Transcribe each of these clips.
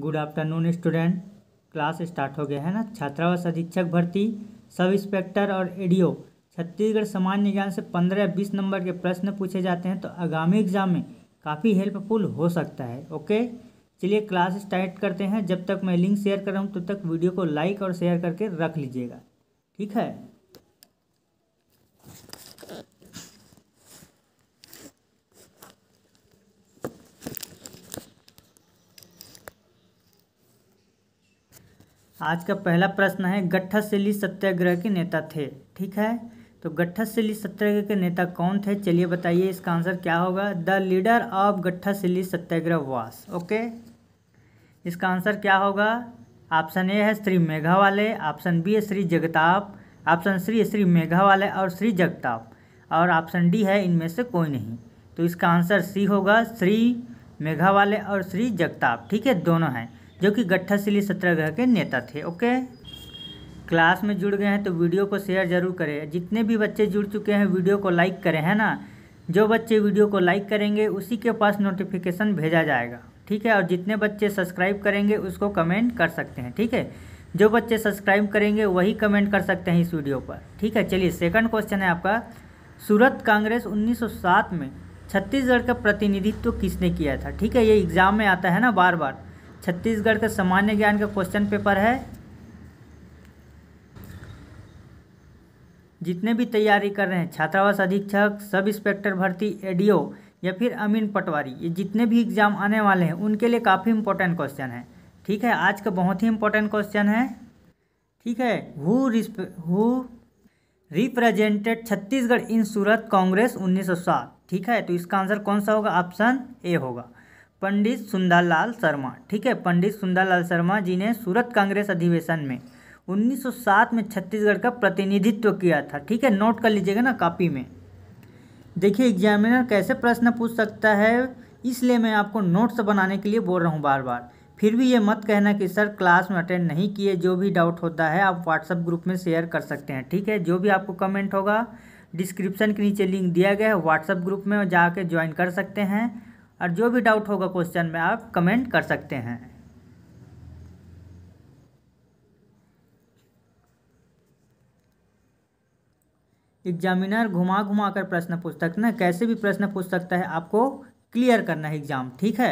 good afternoon student class start हो गया है ना छात्रावास अधीक्षक भर्ती सब इंस्पेक्टर और एडीओ छत्तीसगढ़ सामान्य ज्ञान से पंद्रह या बीस नंबर के प्रश्न पूछे जाते हैं तो आगामी एग्जाम में काफ़ी हेल्पफुल हो सकता है ओके चलिए क्लास स्टार्ट करते हैं जब तक मैं लिंक शेयर कर रहा हूँ तब तो तक वीडियो को लाइक और शेयर करके रख लीजिएगा ठीक है आज का पहला प्रश्न है गट्ठाशैली सत्याग्रह के नेता थे ठीक है तो गट्ठाशैली सत्याग्रह के नेता कौन थे चलिए बताइए इसका आंसर क्या होगा द लीडर ऑफ गट्ठाशैली सत्याग्रह वास ओके इसका आंसर क्या होगा ऑप्शन ए है श्री मेघावाले ऑप्शन बी है श्री जगताप ऑप्शन श्री श्री मेघावाले और श्री जगताप और ऑप्शन डी है इनमें से कोई नहीं तो इसका आंसर सी होगा श्री मेघावाले और श्री जगताप ठीक है दोनों हैं जो कि गट्ठाशिली सत्याग्रह के नेता थे ओके क्लास में जुड़ गए हैं तो वीडियो को शेयर जरूर करें जितने भी बच्चे जुड़ चुके हैं वीडियो को लाइक करें है ना जो बच्चे वीडियो को लाइक करेंगे उसी के पास नोटिफिकेशन भेजा जाएगा ठीक है और जितने बच्चे सब्सक्राइब करेंगे उसको कमेंट कर सकते हैं ठीक है जो बच्चे सब्सक्राइब करेंगे वही कमेंट कर सकते हैं इस वीडियो पर ठीक है चलिए सेकंड क्वेश्चन है आपका सूरत कांग्रेस 1907 में छत्तीसगढ़ का प्रतिनिधित्व तो किसने किया था ठीक है ये एग्ज़ाम में आता है ना बार बार छत्तीसगढ़ का सामान्य ज्ञान का क्वेश्चन पेपर है जितने भी तैयारी कर रहे हैं छात्रावास अधीक्षक सब इंस्पेक्टर भर्ती एडीओ या फिर अमीन पटवारी ये जितने भी एग्ज़ाम आने वाले हैं उनके लिए काफ़ी इंपॉर्टेंट क्वेश्चन है ठीक है आज का बहुत ही इंपॉर्टेंट क्वेश्चन है ठीक है who who represented Chhattisgarh in Surat Congress 1907 ठीक है तो इसका आंसर कौन सा होगा ऑप्शन ए होगा पंडित सुंदरलाल शर्मा ठीक है पंडित सुंदरलाल शर्मा जी ने सूरत कांग्रेस अधिवेशन में 1907 में छत्तीसगढ़ का प्रतिनिधित्व किया था ठीक है नोट कर लीजिएगा ना कॉपी में देखिए एग्जामिनर कैसे प्रश्न पूछ सकता है इसलिए मैं आपको नोट्स बनाने के लिए बोल रहा हूँ बार बार फिर भी ये मत कहना कि सर क्लास में अटेंड नहीं किए जो भी डाउट होता है आप व्हाट्सएप ग्रुप में शेयर कर सकते हैं ठीक है जो भी आपको कमेंट होगा डिस्क्रिप्शन के नीचे लिंक दिया गया है व्हाट्सएप ग्रुप में जाके ज्वाइन कर सकते हैं और जो भी डाउट होगा क्वेश्चन में आप कमेंट कर सकते हैं एग्जामिनर घुमा घुमा कर प्रश्न पूछ सकते हैं कैसे भी प्रश्न पूछ सकता है आपको क्लियर करना है एग्जाम ठीक है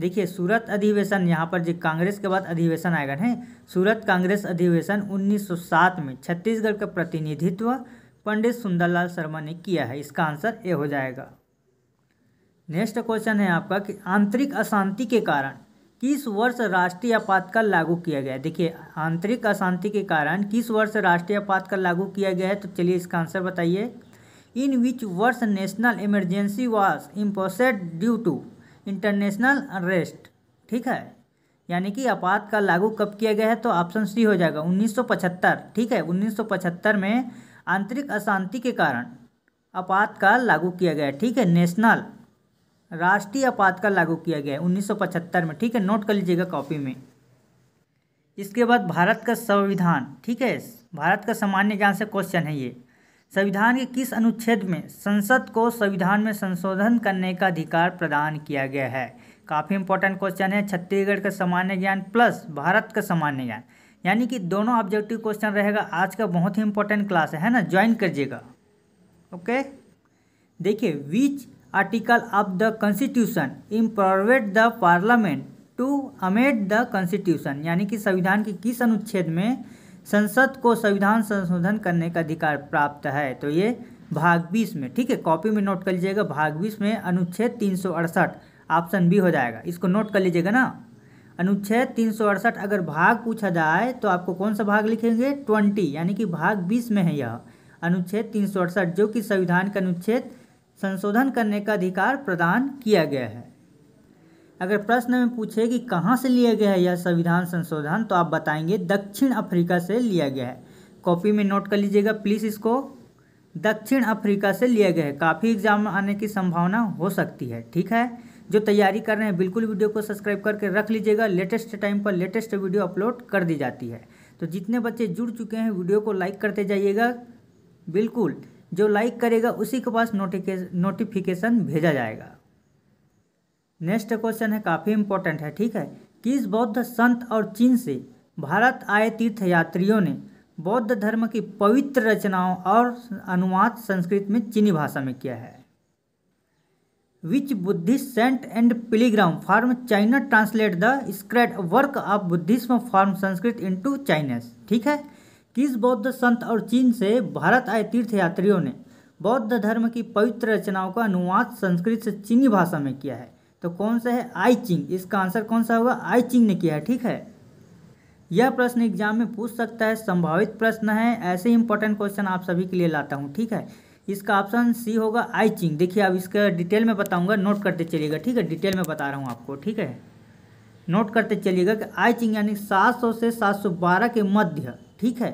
देखिए सूरत अधिवेशन यहाँ पर जो कांग्रेस के बाद अधिवेशन आएगा है सूरत कांग्रेस अधिवेशन 1907 में छत्तीसगढ़ का प्रतिनिधित्व पंडित सुंदरलाल शर्मा ने किया है इसका आंसर ए हो जाएगा नेक्स्ट क्वेश्चन है आपका कि आंतरिक अशांति के कारण किस वर्ष राष्ट्रीय आपातकाल लागू किया गया देखिए आंतरिक अशांति के कारण किस वर्ष राष्ट्रीय आपातकाल लागू किया गया है तो चलिए इसका आंसर बताइए इन विच वर्ष national emergency was imposed due to international arrest ठीक है यानी कि आपातकाल लागू कब किया गया है तो ऑप्शन सी हो जाएगा 1975 ठीक है 1975 में आंतरिक अशांति के कारण आपातकाल लागू किया गया ठीक है नेशनल राष्ट्रीय आपातकाल लागू किया गया है 1975 में ठीक है नोट कर लीजिएगा कॉपी में इसके बाद भारत का संविधान ठीक है भारत का सामान्य ज्ञान से क्वेश्चन है ये संविधान के किस अनुच्छेद में संसद को संविधान में संशोधन करने का अधिकार प्रदान किया गया है काफ़ी इंपॉर्टेंट क्वेश्चन है छत्तीसगढ़ का सामान्य ज्ञान प्लस भारत का सामान्य ज्ञान यानी कि दोनों ऑब्जेक्टिव क्वेश्चन रहेगा आज का बहुत ही इंपॉर्टेंट क्लास है ना ज्वाइन करिएगा ओके देखिए which article of the constitution empowered the parliament to amend the constitution यानी कि संविधान के किस अनुच्छेद में संसद को संविधान संशोधन करने का अधिकार प्राप्त है तो ये भाग बीस में ठीक है कॉपी में नोट कर लीजिएगा भाग बीस में अनुच्छेद तीन सौ अड़सठ ऑप्शन बी हो जाएगा इसको नोट कर लीजिएगा ना अनुच्छेद तीन सौ अड़सठ अगर भाग पूछा जाए तो आपको कौन सा भाग लिखेंगे ट्वेंटी यानी कि भाग बीस में है यह अनुच्छेद तीन सौ अड़सठ जो कि संविधान का अनुच्छेद संशोधन करने का अधिकार प्रदान किया गया है अगर प्रश्न में पूछे कि कहाँ से लिया गया है यह संविधान संशोधन तो आप बताएंगे दक्षिण अफ्रीका से लिया गया है कॉपी में नोट कर लीजिएगा प्लीज़ इसको दक्षिण अफ्रीका से लिया गया है काफ़ी एग्जाम आने की संभावना हो सकती है ठीक है जो तैयारी कर रहे हैं बिल्कुल वीडियो को सब्सक्राइब करके रख लीजिएगा लेटेस्ट टाइम पर लेटेस्ट वीडियो अपलोड कर दी जाती है तो जितने बच्चे जुड़ चुके हैं वीडियो को लाइक करते जाइएगा बिल्कुल जो लाइक करेगा उसी के पास नोटिफिकेशन भेजा जाएगा नेक्स्ट क्वेश्चन है काफ़ी इंपॉर्टेंट है ठीक है किस बौद्ध संत और चीन से भारत आए तीर्थयात्रियों ने बौद्ध धर्म की पवित्र रचनाओं और अनुवाद संस्कृत में चीनी भाषा में किया है which Buddhist saint and pilgrim from China translate the sacred work of Buddhism from Sanskrit into Chinese ठीक है तीस बौद्ध संत और चीन से भारत आए तीर्थयात्रियों ने बौद्ध धर्म की पवित्र रचनाओं का अनुवाद संस्कृत से चीनी भाषा में किया है तो कौन सा है आई चिंग इसका आंसर कौन सा होगा आई चिंग ने किया है ठीक है यह प्रश्न एग्जाम में पूछ सकता है संभावित प्रश्न है ऐसे इंपॉर्टेंट क्वेश्चन आप सभी के लिए लाता हूँ ठीक है इसका ऑप्शन सी होगा आई चिंग देखिए अब इसका डिटेल में बताऊंगा नोट करते चलिएगा ठीक है डिटेल में बता रहा हूँ आपको ठीक है नोट करते चलिएगा कि आई चिंग यानी 700 से 712 के मध्य ठीक है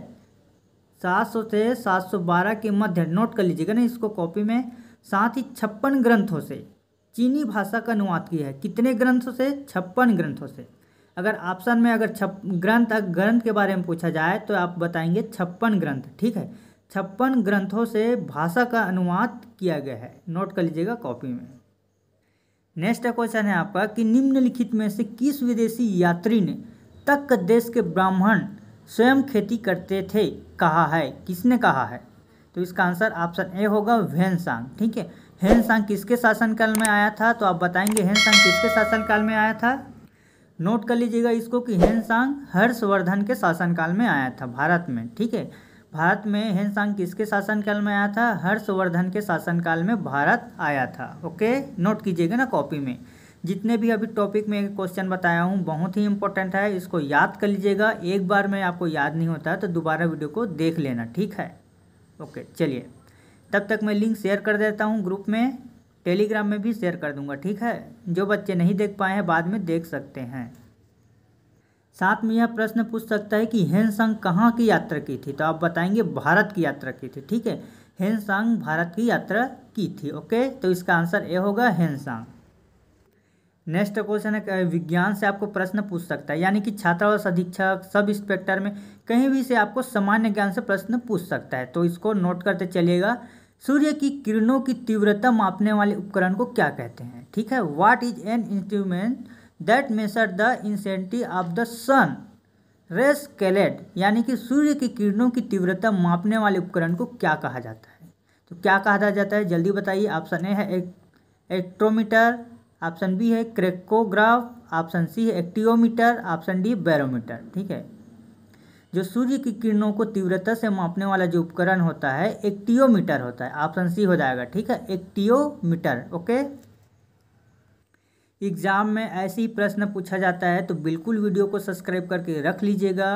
सात सौ से सात सौ बारह के मध्य नोट कर लीजिएगा ना इसको कॉपी में साथ ही छप्पन ग्रंथों से चीनी भाषा का अनुवाद किया है कितने ग्रंथों से छप्पन ग्रंथों से अगर ऑप्शन में अगर छप ग्रंथ ग्रंथ के बारे में पूछा जाए तो आप बताएंगे छप्पन ग्रंथ ठीक है छप्पन ग्रंथों से भाषा का अनुवाद किया गया है नोट कर लीजिएगा कॉपी में नेक्स्ट क्वेश्चन है आपका कि निम्नलिखित में से किस विदेशी यात्री ने तक देश के ब्राह्मण स्वयं खेती करते थे कहा है किसने कहा है तो इसका आंसर ऑप्शन ए होगा वेनसांग ठीक है हेनसांग किसके शासनकाल में आया था तो आप बताएंगे हेनसांग किसके शासनकाल में आया था नोट कर लीजिएगा इसको कि हेनसांग हर्षवर्धन के शासनकाल में आया था भारत में ठीक है भारत में हेनसांग किसके शासनकाल में आया था हर्षवर्धन के शासनकाल में भारत आया था ओके नोट कीजिएगा ना कॉपी में जितने भी अभी टॉपिक में क्वेश्चन बताया हूँ बहुत ही इंपॉर्टेंट है इसको याद कर लीजिएगा एक बार में आपको याद नहीं होता तो दोबारा वीडियो को देख लेना ठीक है ओके चलिए तब तक मैं लिंक शेयर कर देता हूँ ग्रुप में टेलीग्राम में भी शेयर कर दूंगा ठीक है जो बच्चे नहीं देख पाए हैं बाद में देख सकते हैं साथ में यह प्रश्न पूछ सकता है कि हेनसंग कहाँ की यात्रा की थी तो आप बताएंगे भारत की यात्रा की थी ठीक है हेनसंग भारत की यात्रा की थी ओके तो इसका आंसर ए होगा हेनसंग नेक्स्ट क्वेश्चन है विज्ञान से आपको प्रश्न पूछ सकता है यानी कि छात्रावास अधीक्षक सब इंस्पेक्टर में कहीं भी से आपको सामान्य ज्ञान से प्रश्न पूछ सकता है तो इसको नोट करते चलिएगा सूर्य की किरणों की तीव्रता मापने वाले उपकरण को क्या कहते हैं ठीक है what is an instrument that measure the intensity of the sun rays called यानी कि सूर्य की किरणों की तीव्रता मापने वाले उपकरण को क्या कहा जाता है तो क्या कहा जाता है जल्दी बताइए ऑप्शन ए है एक, एक्ट्रोमीटर ऑप्शन बी है क्रेकोग्राफ ऑप्शन सी है एक्टिवोमीटर ऑप्शन डी बैरोमीटर ठीक है जो सूर्य की किरणों को तीव्रता से मापने वाला जो उपकरण होता है एक्टिवोमीटर होता है ऑप्शन सी हो जाएगा ठीक है एक्टिवोमीटर ओके एग्जाम में ऐसे ही प्रश्न पूछा जाता है तो बिल्कुल वीडियो को सब्सक्राइब करके रख लीजिएगा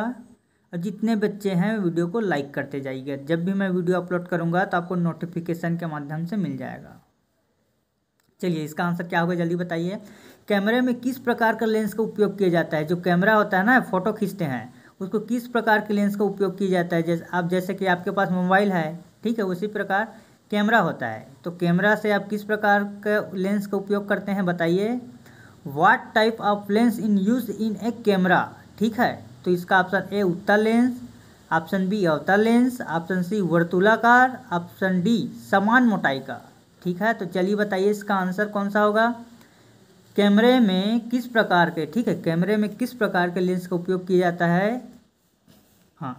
और जितने बच्चे हैं वीडियो को लाइक करते जाइएगा जब भी मैं वीडियो अपलोड करूँगा तो आपको नोटिफिकेशन के माध्यम से मिल जाएगा चलिए इसका आंसर क्या होगा जल्दी बताइए कैमरे में किस प्रकार का लेंस का उपयोग किया जाता है जो कैमरा होता है ना फोटो खींचते हैं उसको किस प्रकार के लेंस का उपयोग किया जाता है जैसे आप जैसे कि आपके पास मोबाइल है ठीक है उसी प्रकार कैमरा होता है तो कैमरा से आप किस प्रकार का लेंस का उपयोग करते हैं बताइए what type of lens in use in a camera ठीक है तो इसका ऑप्शन ए उत्तर लेंस ऑप्शन बी अवतार लेंस ऑप्शन सी वर्तुलाकार ऑप्शन डी समान मोटाई का ठीक है तो चलिए बताइए इसका आंसर कौन सा होगा कैमरे में किस प्रकार के ठीक है कैमरे में किस प्रकार के लेंस का उपयोग किया जाता है हाँ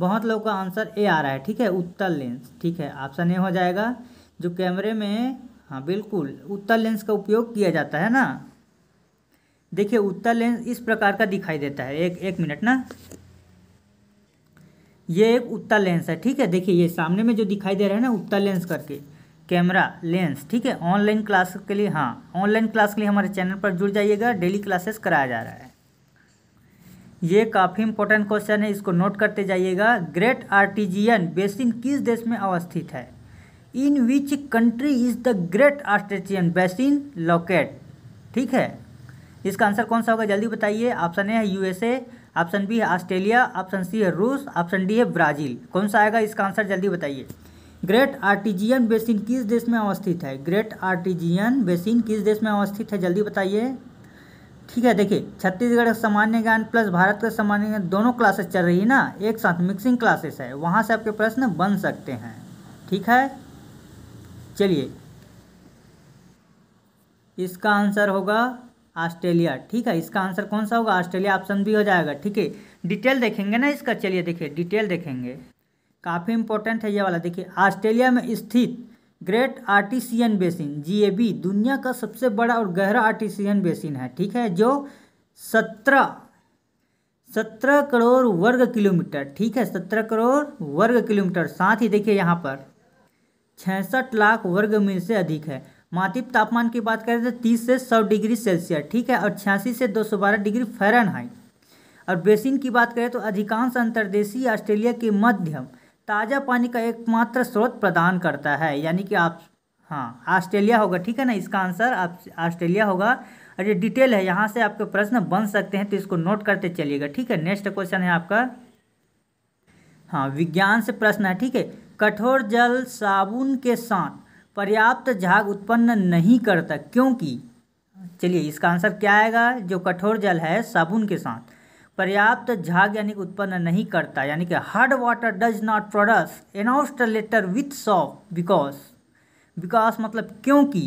बहुत लोगों का आंसर ए आ रहा है ठीक है उत्तल लेंस ठीक है ऑप्शन ए हो जाएगा जो कैमरे में हाँ बिल्कुल उत्तल लेंस का उपयोग किया जाता है ना देखिए उत्तल लेंस इस प्रकार का दिखाई देता है एक एक मिनट ना ये एक उत्तल लेंस है ठीक है देखिए ये सामने में जो दिखाई दे रहा है ना उत्तल लेंस करके कैमरा लेंस ठीक है ऑनलाइन क्लास के लिए हाँ ऑनलाइन क्लास के लिए हमारे चैनल पर जुड़ जाइएगा डेली क्लासेस कराया जा रहा है ये काफ़ी इंपॉर्टेंट क्वेश्चन है इसको नोट करते जाइएगा ग्रेट आर्टिजियन बेसिन किस देश में अवस्थित है in which country is the great artesian basin locate ठीक है इसका आंसर कौन सा होगा जल्दी बताइए ऑप्शन ए है यूएसए ऑप्शन बी है ऑस्ट्रेलिया ऑप्शन सी है रूस ऑप्शन डी है ब्राज़ील कौन सा आएगा इसका आंसर जल्दी बताइए ग्रेट आर्टिजियन बेसिन किस देश में अवस्थित है ग्रेट आर्टिजियन बेसिन किस देश में अवस्थित है जल्दी बताइए ठीक है देखिए छत्तीसगढ़ का सामान्य ज्ञान प्लस भारत का सामान्य ज्ञान दोनों क्लासेस चल रही है ना एक साथ मिक्सिंग क्लासेस है वहाँ से आपके प्रश्न बन सकते हैं ठीक है चलिए इसका आंसर होगा ऑस्ट्रेलिया ठीक है इसका आंसर कौन सा होगा ऑस्ट्रेलिया ऑप्शन भी हो जाएगा ठीक है डिटेल देखेंगे ना इसका चलिए देखिए डिटेल देखेंगे काफ़ी इंपॉर्टेंट है ये वाला देखिए ऑस्ट्रेलिया में स्थित ग्रेट आर्टिसियन बेसिन जी दुनिया का सबसे बड़ा और गहरा आर्टिसियन बेसिन है ठीक है जो सत्रह सत्रह करोड़ वर्ग किलोमीटर ठीक है सत्रह करोड़ वर्ग किलोमीटर साथ ही देखिए यहाँ पर छसठ लाख वर्ग मील से अधिक है मातिप तापमान की बात करें तो तीस से सौ डिग्री सेल्सियस ठीक है और छियासी से दो सौ बारह डिग्री फ़ारेनहाइट और बेसिन की बात करें तो अधिकांश अंतर्देशीय ऑस्ट्रेलिया के मध्यम ताज़ा पानी का एकमात्र स्रोत प्रदान करता है यानी कि आप हाँ ऑस्ट्रेलिया होगा ठीक है ना इसका आंसर आप ऑस्ट्रेलिया होगा और ये डिटेल है यहाँ से आपके प्रश्न बन सकते हैं तो इसको नोट करते चलिएगा ठीक है नेक्स्ट क्वेश्चन है आपका हाँ विज्ञान से प्रश्न है ठीक है कठोर जल साबुन के साथ पर्याप्त झाग उत्पन्न नहीं करता क्योंकि चलिए इसका आंसर क्या आएगा जो कठोर जल है साबुन के साथ पर्याप्त झाग यानी कि उत्पन्न नहीं करता यानी कि hard water does not produce एनाउस्ट lather with soap because because मतलब क्योंकि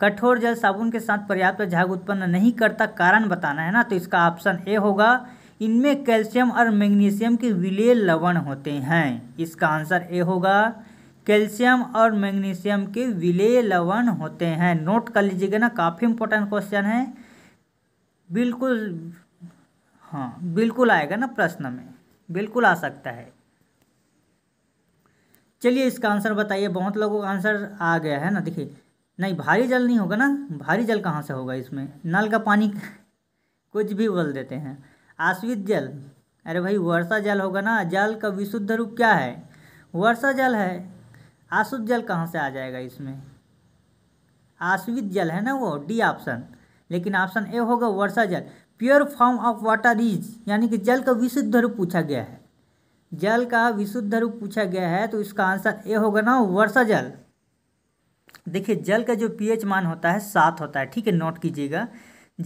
कठोर जल साबुन के साथ पर्याप्त झाग उत्पन्न नहीं करता कारण बताना है ना तो इसका ऑप्शन ए होगा इनमें कैल्शियम और मैग्नीशियम के विलय लवण होते हैं इसका आंसर ए होगा कैल्शियम और मैग्नीशियम के विलय लवण होते हैं नोट कर लीजिएगा ना काफ़ी इंपॉर्टेंट क्वेश्चन है बिल्कुल हाँ बिल्कुल आएगा ना प्रश्न में बिल्कुल आ सकता है चलिए इसका आंसर बताइए बहुत लोगों का आंसर आ गया है ना देखिए नहीं भारी जल नहीं होगा ना भारी जल कहाँ से होगा इसमें नल का पानी कुछ भी बोल देते हैं आश्वित जल अरे भाई वर्षा जल होगा ना जल का विशुद्ध रूप क्या है वर्षा जल है आशुद्ध जल कहाँ से आ जाएगा इसमें आश्वित जल है ना वो डी ऑप्शन लेकिन ऑप्शन ए होगा वर्षा जल pure form of water is यानी कि जल का विशुद्ध रूप पूछा गया है जल का विशुद्ध रूप पूछा गया है तो इसका आंसर ए होगा ना वर्षा जल देखिए जल का जो पीएच मान होता है सात होता है ठीक है नोट कीजिएगा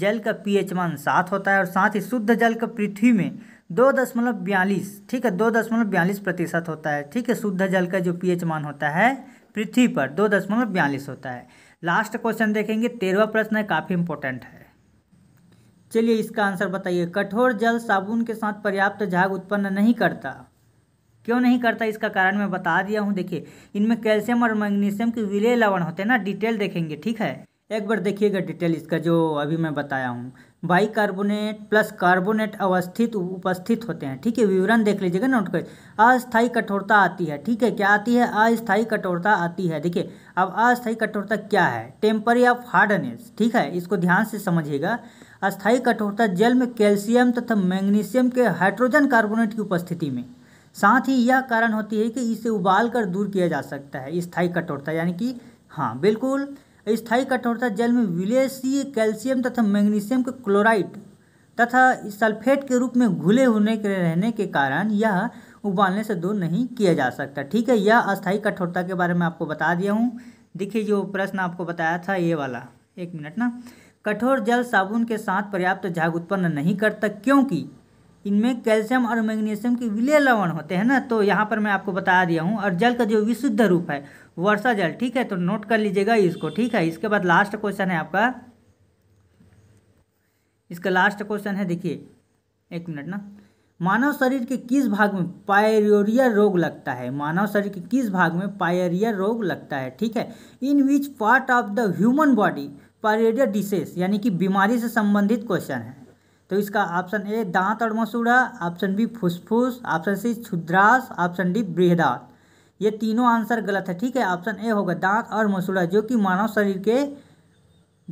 जल का पीएच मान सात होता है और साथ ही शुद्ध जल का पृथ्वी में दो दशमलव बयालीस ठीक है दो दशमलव बयालीस प्रतिशत होता है ठीक है शुद्ध जल का जो पीएच मान होता है पृथ्वी पर दो दशमलव बयालीस होता है लास्ट क्वेश्चन देखेंगे तेरहवा प्रश्न है काफ़ी इंपॉर्टेंट है चलिए इसका आंसर बताइए कठोर जल साबुन के साथ पर्याप्त झाग उत्पन्न नहीं करता क्यों नहीं करता इसका कारण मैं बता दिया हूँ देखिए इनमें कैल्शियम और मैग्नीशियम के विलय लवण होते हैं ना डिटेल देखेंगे ठीक है एक बार देखिएगा डिटेल इसका जो अभी मैं बताया हूँ बाइकार्बोनेट प्लस कार्बोनेट अवस्थित उपस्थित होते हैं ठीक है विवरण देख लीजिएगा नोट कर अस्थायी कठोरता आती है ठीक है क्या आती है अस्थायी कठोरता आती है देखिए अब अस्थायी कठोरता क्या है टेम्परी ऑफ हार्डनेस ठीक है इसको ध्यान से समझिएगा अस्थायी कठोरता जल में कैल्शियम तथा मैग्नीशियम के हाइड्रोजन कार्बोनेट की उपस्थिति में साथ ही यह कारण होती है कि इसे उबाल कर दूर किया जा सकता है स्थायी कठोरता यानी कि हाँ बिल्कुल स्थायी कठोरता जल में विलेसीय कैल्शियम तथा मैग्नीशियम के क्लोराइड तथा सल्फेट के रूप में घुले होने के रहने के कारण यह उबालने से दूर नहीं किया जा सकता ठीक है यह अस्थायी कठोरता के बारे में आपको बता दिया हूँ देखिए जो प्रश्न आपको बताया था ये वाला एक मिनट ना कठोर जल साबुन के साथ पर्याप्त झाग उत्पन्न नहीं करता क्योंकि इनमें कैल्शियम और मैग्नीशियम के विलय लवण होते हैं ना तो यहाँ पर मैं आपको बता दिया हूँ और जल का जो विशुद्ध रूप है वर्षा जल ठीक है तो नोट कर लीजिएगा इसको ठीक है इसके बाद लास्ट क्वेश्चन है आपका इसका लास्ट क्वेश्चन है देखिए एक मिनट ना मानव शरीर के किस भाग में पायरिया रोग लगता है मानव शरीर के किस भाग में पायरिया रोग लगता है ठीक है in which part of the human body pyorrhoea disease यानी कि बीमारी से संबंधित क्वेश्चन है तो इसका ऑप्शन ए दांत और मसूड़ा ऑप्शन बी फुसफुस ऑप्शन सी क्षुद्रास ऑप्शन डी बृहदात ये तीनों आंसर गलत है ठीक है ऑप्शन ए होगा दांत और मसूड़ा जो कि मानव शरीर के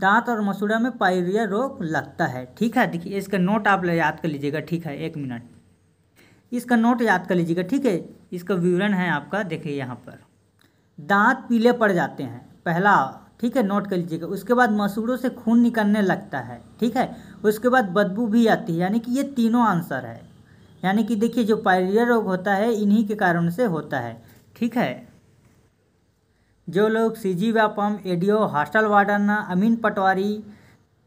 दांत और मसूड़ा में पायरिया रोग लगता है ठीक है देखिए इसका नोट आप याद कर लीजिएगा ठीक है एक मिनट इसका नोट याद कर लीजिएगा ठीक है इसका विवरण है आपका देखिए यहाँ पर दांत पीले पड़ जाते हैं पहला ठीक है नोट कर लीजिएगा उसके बाद मसूड़ों से खून निकलने लगता है ठीक है उसके बाद बदबू भी आती है यानी कि ये तीनों आंसर है यानी कि देखिए जो पायरिया रोग होता है इन्हीं के कारण से होता है ठीक है जो लोग सी जी व्यापम ओ हॉस्टल वार्डन अमीन पटवारी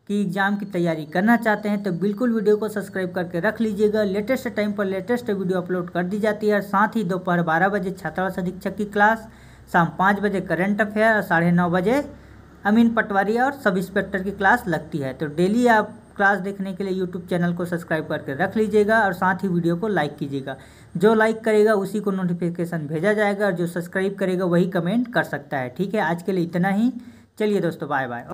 की एग्ज़ाम की तैयारी करना चाहते हैं तो बिल्कुल वीडियो को सब्सक्राइब करके रख लीजिएगा लेटेस्ट टाइम पर लेटेस्ट वीडियो अपलोड कर दी जाती है और साथ ही दोपहर बारह बजे छात्रावास अधीक्षक की क्लास शाम पाँच बजे करंट अफेयर और साढ़े नौ बजे अमीन पटवारी और सब इंस्पेक्टर की क्लास लगती है तो डेली आप क्लास देखने के लिए यूट्यूब चैनल को सब्सक्राइब करके रख लीजिएगा और साथ ही वीडियो को लाइक कीजिएगा जो लाइक करेगा उसी को नोटिफिकेशन भेजा जाएगा और जो सब्सक्राइब करेगा वही कमेंट कर सकता है ठीक है आज के लिए इतना ही चलिए दोस्तों बाय बाय